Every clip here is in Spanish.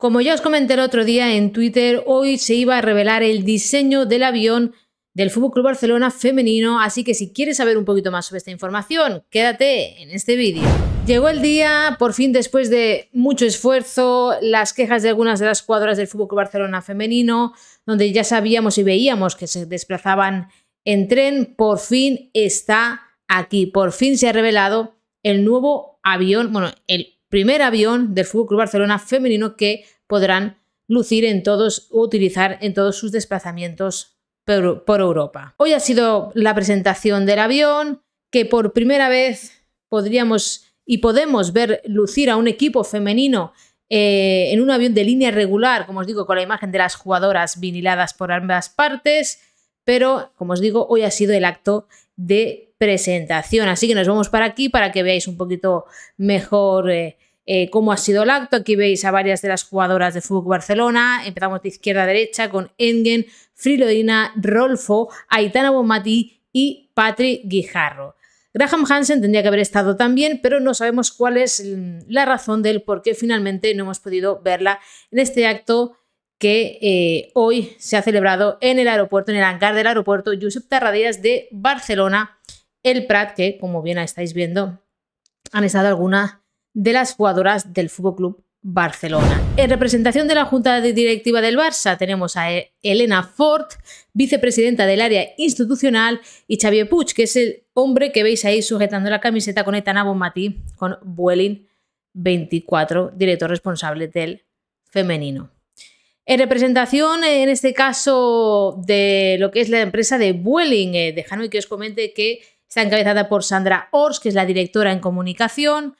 Como ya os comenté el otro día en Twitter, hoy se iba a revelar el diseño del avión del Fútbol Club Barcelona femenino, así que si quieres saber un poquito más sobre esta información, quédate en este vídeo. Llegó el día, por fin después de mucho esfuerzo, las quejas de algunas de las cuadras del Fútbol Barcelona femenino, donde ya sabíamos y veíamos que se desplazaban en tren, por fin está aquí, por fin se ha revelado el nuevo avión, bueno, el primer avión del FC Barcelona femenino que podrán lucir en todos o utilizar en todos sus desplazamientos por, Europa. Hoy ha sido la presentación del avión que por primera vez podríamos y podemos ver lucir a un equipo femenino eh, en un avión de línea regular, como os digo, con la imagen de las jugadoras viniladas por ambas partes, pero como os digo, hoy ha sido el acto de presentación. Así que nos vamos para aquí para que veáis un poquito mejor eh, eh, cómo ha sido el acto. Aquí veis a varias de las jugadoras de Fútbol Barcelona. Empezamos de izquierda a derecha con Engen, Frilodina, Rolfo, Aitana Bomati y Patrick Guijarro. Graham Hansen tendría que haber estado también, pero no sabemos cuál es mm, la razón del por qué finalmente no hemos podido verla en este acto que eh, hoy se ha celebrado en el aeropuerto, en el hangar del aeropuerto Josep Tarradellas de Barcelona, el Prat, que como bien estáis viendo, han estado algunas de las jugadoras del Fútbol Club Barcelona. En representación de la Junta Directiva del Barça tenemos a Elena Ford, vicepresidenta del área institucional, y Xavier Puig, que es el hombre que veis ahí sujetando la camiseta con Etan Matí con Vueling 24, director responsable del femenino. En representación, en este caso, de lo que es la empresa de Vueling, eh, que os comente que Está encabezada por Sandra Ors, que es la directora en comunicación.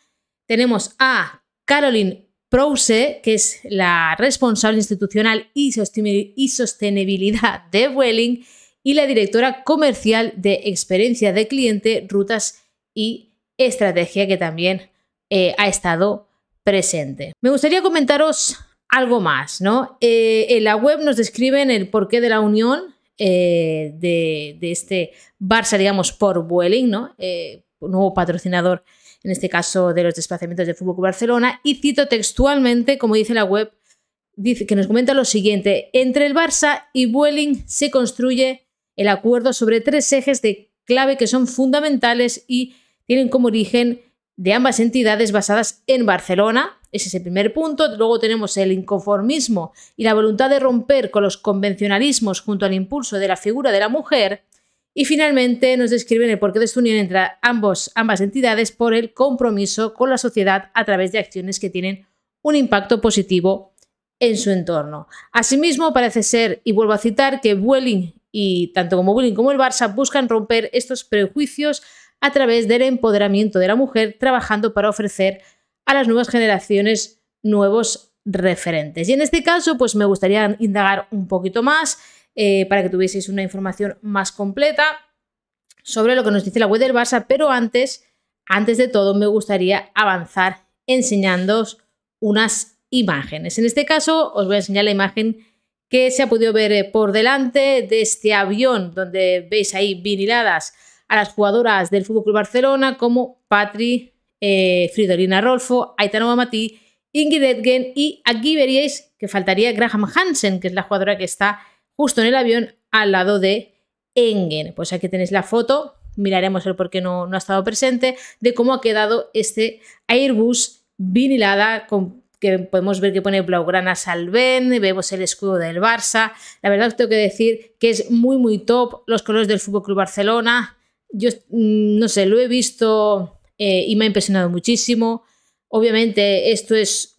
Tenemos a Caroline Prouse, que es la responsable institucional y, sostenibilidad de Welling, y la directora comercial de experiencia de cliente, rutas y estrategia, que también eh, ha estado presente. Me gustaría comentaros algo más, ¿no? Eh, en la web nos describen el porqué de la unión eh, de, este Barça, digamos, por Vueling, ¿no? Eh, nuevo patrocinador, en este caso, de los desplazamientos de Fútbol Barcelona. Y cito textualmente, como dice la web, dice, que nos comenta lo siguiente: entre el Barça y Vueling se construye el acuerdo sobre tres ejes de clave que son fundamentales y tienen como origen de ambas entidades basadas en Barcelona, ese es el primer punto. Luego tenemos el inconformismo y la voluntad de romper con los convencionalismos junto al impulso de la figura de la mujer. Y finalmente nos describen el porqué de esta unión entre ambos, ambas entidades por el compromiso con la sociedad a través de acciones que tienen un impacto positivo en su entorno. Asimismo, parece ser, y vuelvo a citar, que Vueling y tanto como Vueling como el Barça buscan romper estos prejuicios a través del empoderamiento de la mujer, trabajando para ofrecer a las nuevas generaciones nuevos referentes. Y en este caso, pues me gustaría indagar un poquito más eh, para que tuvieseis una información más completa sobre lo que nos dice la web del Barça, pero antes, antes de todo, me gustaría avanzar enseñándoos unas imágenes. En este caso, os voy a enseñar la imagen que se ha podido ver eh, por delante de este avión, donde veis ahí viniladas a las jugadoras del FC Barcelona como Patri eh, Fridolina Rolfo, Aitano Mamati, Ingrid Edgen y aquí veríais que faltaría Graham Hansen, que es la jugadora que está justo en el avión al lado de Engen. Pues aquí tenéis la foto, miraremos el por qué no, no ha estado presente, de cómo ha quedado este Airbus vinilada con que podemos ver que pone Blaugrana Salven, vemos el escudo del Barça. La verdad tengo que decir que es muy muy top los colores del FC Club Barcelona. Yo mm, no sé, lo he visto eh, y me ha impresionado muchísimo. Obviamente esto es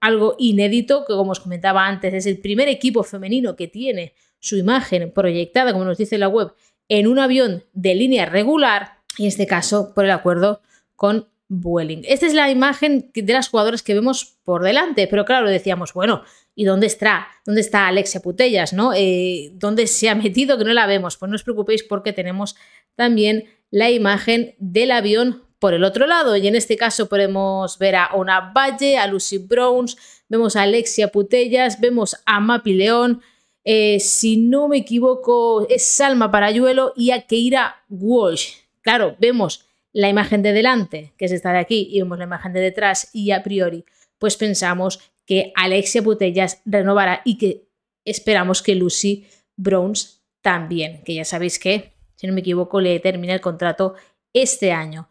algo inédito, que como os comentaba antes, es el primer equipo femenino que tiene su imagen proyectada, como nos dice la web, en un avión de línea regular, y en este caso por el acuerdo con Vueling. Esta es la imagen de las jugadoras que vemos por delante, pero claro, decíamos, bueno, ¿y dónde está? ¿Dónde está Alexia Putellas? ¿no? Eh, ¿Dónde se ha metido que no la vemos? Pues no os preocupéis porque tenemos también la imagen del avión por el otro lado. Y en este caso podemos ver a Ona Valle, a Lucy Browns, vemos a Alexia Putellas, vemos a Mapi León, eh, si no me equivoco, es Salma Parayuelo y a Keira Walsh. Claro, vemos la imagen de delante, que es esta de aquí, y vemos la imagen de detrás, y a priori, pues pensamos que Alexia Putellas renovará y que esperamos que Lucy Browns también, que ya sabéis que, si no me equivoco, le termina el contrato este año.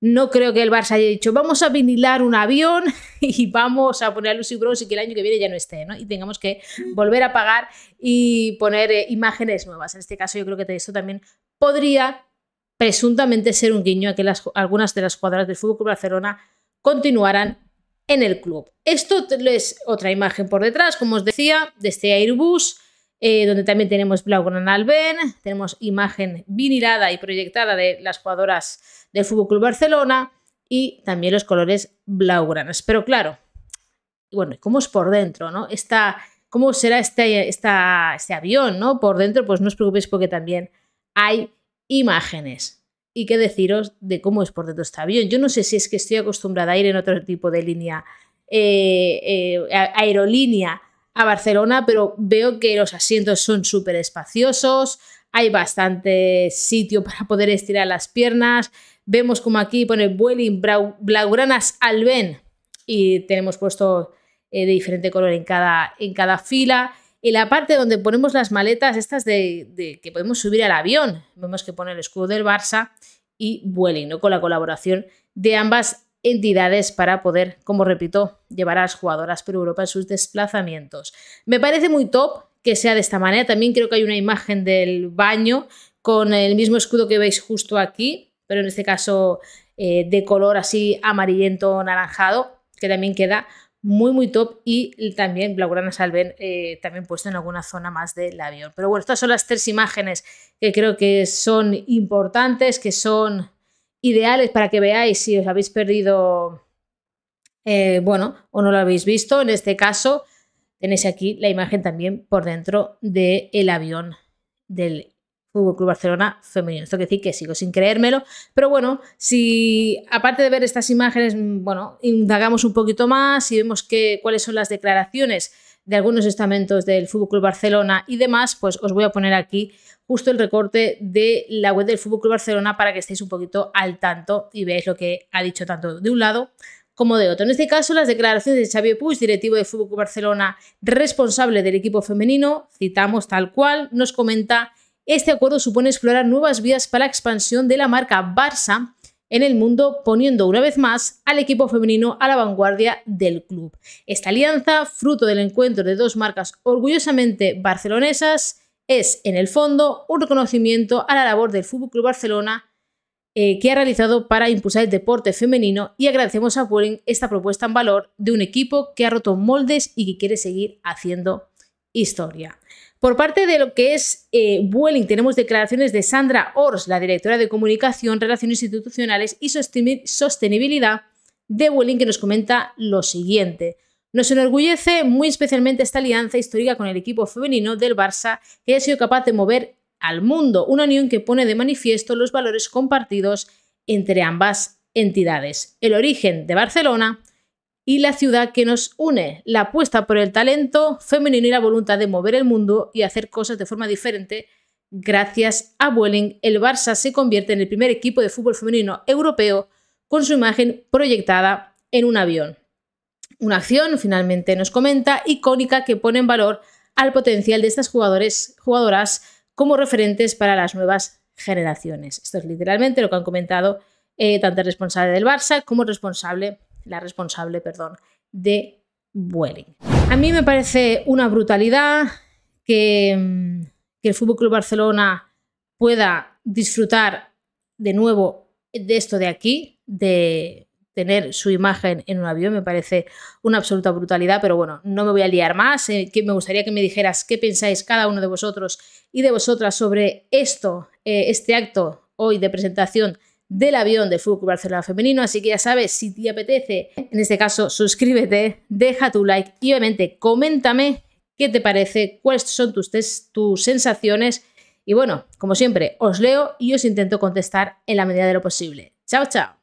No creo que el Barça haya dicho, vamos a vinilar un avión y vamos a poner a Lucy Bronze y que el año que viene ya no esté, ¿no? Y tengamos que volver a pagar y poner eh, imágenes nuevas. En este caso, yo creo que esto también podría presuntamente ser un guiño a que algunas de las jugadoras del Fútbol Barcelona continuaran en el club. Esto es otra imagen por detrás, como os decía, de este Airbus eh, donde también tenemos Blaugrana Alben, tenemos imagen vinilada y proyectada de las jugadoras del Club Barcelona y también los colores blaugranas. Pero claro, bueno, ¿cómo es por dentro? ¿no? está ¿Cómo será este, este avión? ¿no? Por dentro, pues no os preocupéis porque también hay imágenes. Y qué deciros de cómo es por dentro este avión. Yo no sé si es que estoy acostumbrada a ir en otro tipo de línea eh, eh, aerolínea Barcelona, pero veo que los asientos son súper espaciosos, hay bastante sitio para poder estirar las piernas. Vemos como aquí pone Vueling Blaugranas Alben y tenemos puesto eh, de diferente color en cada, en cada fila. En la parte donde ponemos las maletas, estas de, que podemos subir al avión, vemos que pone el escudo del Barça y Vueling, ¿no? con la colaboración de ambas entidades para poder, como repito, llevar a las jugadoras por Europa en sus desplazamientos. Me parece muy top que sea de esta manera. También creo que hay una imagen del baño con el mismo escudo que veis justo aquí, pero en este caso eh, de color así amarillento naranjado, que también queda muy muy top y también Blaugrana Salven eh, también puesto en alguna zona más del avión. Pero bueno, estas son las tres imágenes que creo que son importantes, que son ideales para que veáis si os habéis perdido, eh, bueno, o no lo habéis visto. En este caso, tenéis aquí la imagen también por dentro del avión del Fútbol Club Barcelona femenino. Esto quiere decir que sigo sin creérmelo, pero bueno, si aparte de ver estas imágenes, mm, bueno, indagamos un poquito más y vemos cuáles son las declaraciones de algunos estamentos del Fútbol Club Barcelona y demás, pues os voy a poner aquí justo el recorte de la web del Fútbol Club Barcelona para que estéis un poquito al tanto y veáis lo que ha dicho tanto de un lado como de otro. En este caso, las declaraciones de Xavi Puig, directivo del Fútbol Club Barcelona, responsable del equipo femenino, citamos tal cual, nos comenta este acuerdo supone explorar nuevas vías para la expansión de la marca Barça en el mundo, poniendo una vez más al equipo femenino a la vanguardia del club. Esta alianza, fruto del encuentro de dos marcas orgullosamente barcelonesas, es en el fondo un reconocimiento a la labor del Fútbol Club Barcelona eh, que ha realizado para impulsar el deporte femenino y agradecemos a Vueling esta propuesta en valor de un equipo que ha roto moldes y que quiere seguir haciendo historia. Por parte de lo que es eh, tenemos declaraciones de Sandra Ors, la directora de Comunicación, Relaciones Institucionales y Sostenibilidad de Vueling, que nos comenta lo siguiente. Nos enorgullece muy especialmente esta alianza histórica con el equipo femenino del Barça, que ha sido capaz de mover al mundo, una unión que pone de manifiesto los valores compartidos entre ambas entidades. El origen de Barcelona y la ciudad que nos une, la apuesta por el talento femenino y la voluntad de mover el mundo y hacer cosas de forma diferente. Gracias a Vueling, el Barça se convierte en el primer equipo de fútbol femenino europeo con su imagen proyectada en un avión. Una acción, finalmente nos comenta, icónica que pone en valor al potencial de estas jugadoras como referentes para las nuevas generaciones. Esto es literalmente lo que han comentado eh, tanto el responsable del Barça como el responsable la responsable, perdón, de Vueling. A mí me parece una brutalidad mm, que, el Fútbol Club Barcelona pueda disfrutar de nuevo de esto de aquí, de tener su imagen en un avión me parece una absoluta brutalidad, pero bueno, no me voy a liar más. Eh, me gustaría que me dijeras qué pensáis cada uno de vosotros y de vosotras sobre esto, eh, este acto hoy de presentación del avión de Fútbol Barcelona Femenino. Así que ya sabes, si te apetece, en este caso, suscríbete, deja tu like y obviamente coméntame qué te parece, cuáles son tus, tus sensaciones. Y bueno, como siempre, os leo y os intento contestar en la medida de lo posible. Chao, chao.